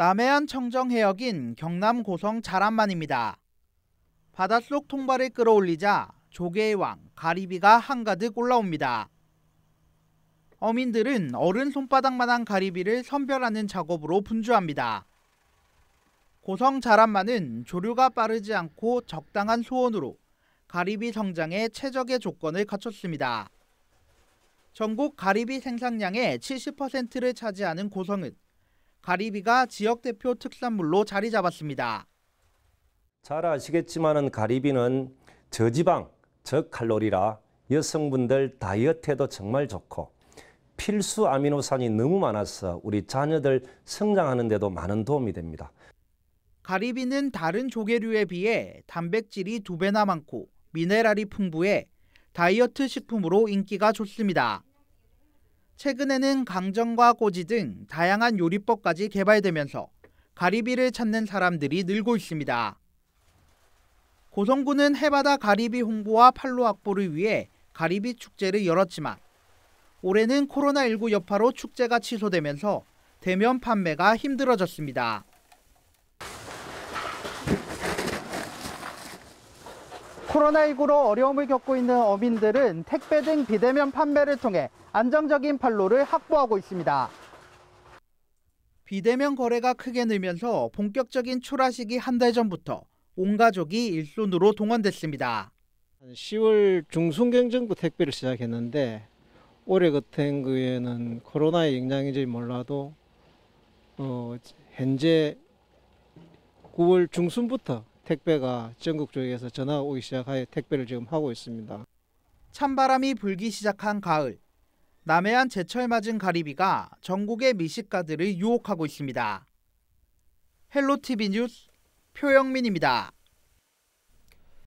남해안 청정 해역인 경남 고성 자란만입니다. 바닷속 통발을 끌어올리자 조개의 왕 가리비가 한가득 올라옵니다. 어민들은 어른 손바닥만한 가리비를 선별하는 작업으로 분주합니다. 고성 자란만은 조류가 빠르지 않고 적당한 소원으로 가리비 성장에 최적의 조건을 갖췄습니다. 전국 가리비 생산량의 70%를 차지하는 고성은 가리비가 지역 대표 특산물로 자리 잡았습니다. 잘아시겠지만 가리비는 저지방, 저칼로리라 여성분들 다이어트에도 정말 좋고 필수 아미노산이 너무 많아서 우리 자녀들 성장하는 데도 많은 도움이 됩니다. 가리비는 다른 조개류에 비해 단백질이 두 배나 많고 미네랄이 풍부해 다이어트 식품으로 인기가 좋습니다. 최근에는 강정과 꼬지 등 다양한 요리법까지 개발되면서 가리비를 찾는 사람들이 늘고 있습니다. 고성군은 해바다 가리비 홍보와 판로 확보를 위해 가리비 축제를 열었지만 올해는 코로나19 여파로 축제가 취소되면서 대면 판매가 힘들어졌습니다. 코로나19로 어려움을 겪고 있는 어민들은 택배 등 비대면 판매를 통해 안정적인 판로를 확보하고 있습니다. 비대면 거래가 크게 늘면서 본격적인 출하식이 한 달 전부터 온 가족이 일손으로 동원됐습니다. 10월 중순경정부 택배를 시작했는데 올해 같은 경우에는 코로나의 영향인지 몰라도 어, 현재 9월 중순부터 택배가 전국 쪽에서 전화 오기 시작하여 택배를 지금 하고 있습니다. 찬바람이 불기 시작한 가을. 남해안 제철 맞은 가리비가 전국의 미식가들을 유혹하고 있습니다. 헬로티비 뉴스 표영민입니다.